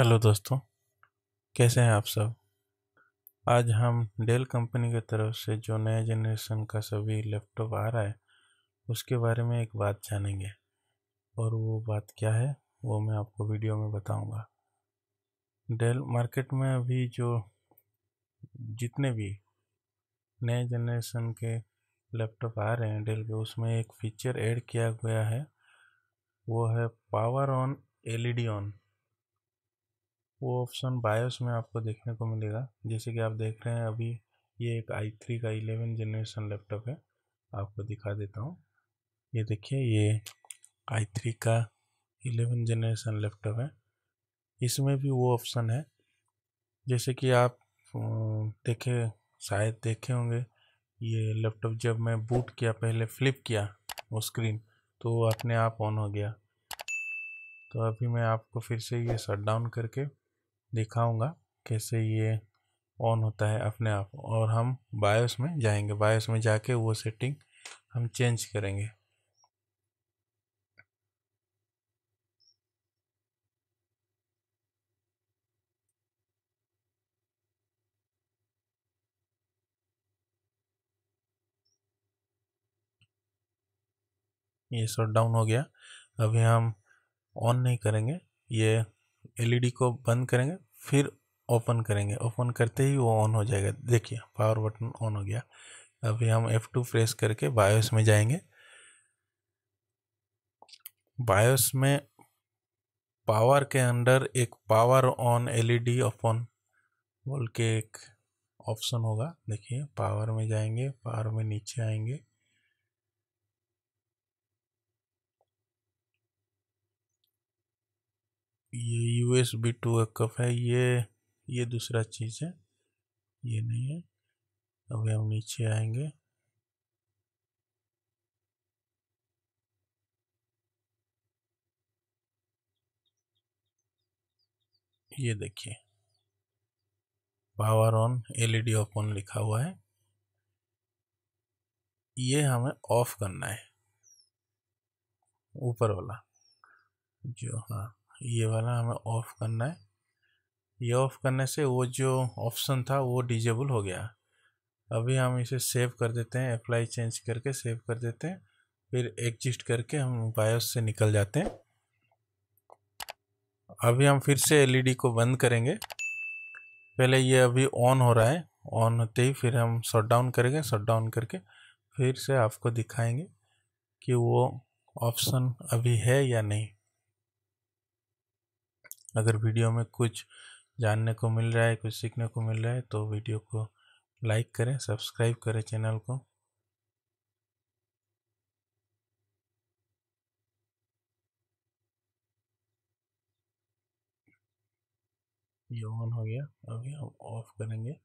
hello दोस्तों कैसे हैं आप सब आज हम डेल कंपनी की तरफ से जो नया जनरेशन का सभी लैपटॉप आ रहा है उसके बारे में एक बात जानेंगे और वो बात क्या है वो मैं आपको वीडियो में बताऊंगा डेल मार्केट में अभी जो जितने भी नए जनरेशन के लैपटॉप आ रहे हैं डेल के उसमें एक फीचर ऐड किया गया है वो है पावर ऑन एलईडी ऑन वो ऑप्शन बायोस में आपको देखने को मिलेगा जैसे कि आप देख रहे हैं अभी ये एक आई थ्री का इलेवन जनरेशन लैपटॉप है आपको दिखा देता हूँ ये देखिए ये आई थ्री का इलेवन जनरेशन लैपटॉप है इसमें भी वो ऑप्शन है जैसे कि आप देखे शायद देखे होंगे ये लैपटॉप जब मैं बूट किया पहले फ्लिप किया वो स्क्रीन तो अपने आप ऑन हो गया तो अभी मैं आपको फिर से ये शट डाउन करके दिखाऊंगा कैसे ये ऑन होता है अपने आप और हम बायोस में जाएंगे बायोस में जाके वो सेटिंग हम चेंज करेंगे ये शॉट डाउन हो गया अभी हम ऑन नहीं करेंगे ये एलईडी e को बंद करेंगे फिर ओपन करेंगे ओपन करते ही वो ऑन हो जाएगा देखिए पावर बटन ऑन हो गया अभी हम F2 प्रेस करके बायोस में जाएंगे बायोस में पावर के अंडर एक पावर ऑन एलईडी अपॉन बोल के एक ऑप्शन होगा देखिए पावर में जाएंगे पावर में नीचे आएंगे ये यू एस बी टू कफ है ये ये दूसरा चीज़ है ये नहीं है अभी हम नीचे आएंगे ये देखिए power on LED off on लिखा हुआ है ये हमें ऑफ करना है ऊपर वाला जो हाँ ये वाला हमें ऑफ़ करना है ये ऑफ़ करने से वो जो ऑप्शन था वो डिजेबल हो गया अभी हम इसे सेव कर देते हैं अप्लाई चेंज करके सेव कर देते हैं फिर एग्जिस्ट करके हम बायोस से निकल जाते हैं अभी हम फिर से एलईडी e को बंद करेंगे पहले ये अभी ऑन हो रहा है ऑन होते ही फिर हम शट डाउन करेंगे शट डाउन करके फिर से आपको दिखाएंगे कि वो ऑप्शन अभी है या नहीं अगर वीडियो में कुछ जानने को मिल रहा है कुछ सीखने को मिल रहा है तो वीडियो को लाइक करें सब्सक्राइब करें चैनल को ये ऑन हो गया अभी हम ऑफ करेंगे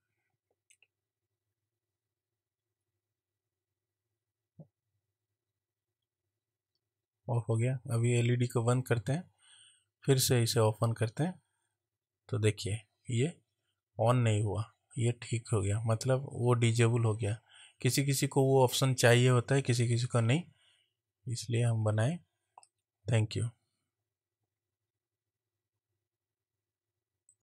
ऑफ हो गया अभी एलईडी e को बंद करते हैं फिर से इसे ओपन करते हैं तो देखिए ये ऑन नहीं हुआ ये ठीक हो गया मतलब वो डिजेबल हो गया किसी किसी को वो ऑप्शन चाहिए होता है किसी किसी को नहीं इसलिए हम बनाए थैंक यू